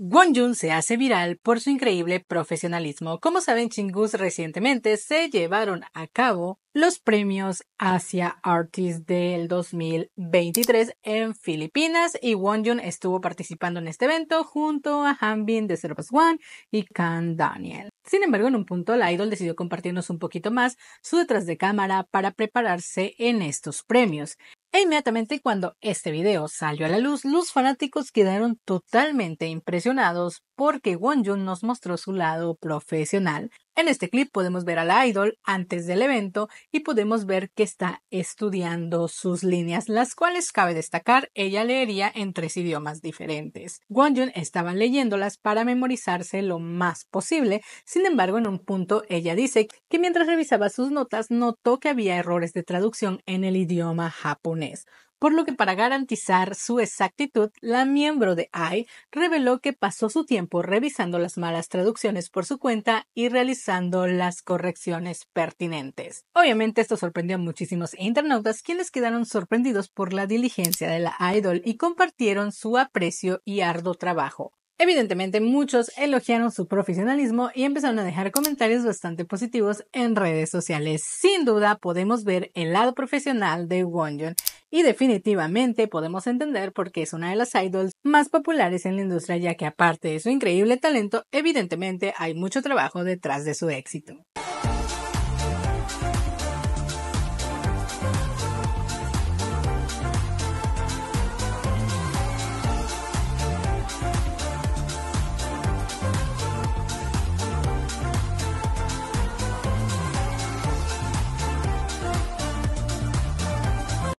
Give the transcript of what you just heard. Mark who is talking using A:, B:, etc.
A: Wonjun se hace viral por su increíble profesionalismo. Como saben, Chingus recientemente se llevaron a cabo los premios Asia Artist del 2023 en Filipinas y Wonjun estuvo participando en este evento junto a Hanbin de One y Kan Daniel. Sin embargo, en un punto la idol decidió compartirnos un poquito más su detrás de cámara para prepararse en estos premios. E inmediatamente cuando este video salió a la luz, los fanáticos quedaron totalmente impresionados porque Wonjun nos mostró su lado profesional, en este clip podemos ver a la idol antes del evento y podemos ver que está estudiando sus líneas, las cuales cabe destacar, ella leería en tres idiomas diferentes. Wonjun estaba leyéndolas para memorizarse lo más posible, sin embargo en un punto ella dice que mientras revisaba sus notas notó que había errores de traducción en el idioma japonés por lo que para garantizar su exactitud, la miembro de I reveló que pasó su tiempo revisando las malas traducciones por su cuenta y realizando las correcciones pertinentes. Obviamente esto sorprendió a muchísimos internautas quienes quedaron sorprendidos por la diligencia de la idol y compartieron su aprecio y arduo trabajo. Evidentemente muchos elogiaron su profesionalismo y empezaron a dejar comentarios bastante positivos en redes sociales. Sin duda podemos ver el lado profesional de Wonjun y definitivamente podemos entender por qué es una de las idols más populares en la industria ya que aparte de su increíble talento, evidentemente hay mucho trabajo detrás de su éxito.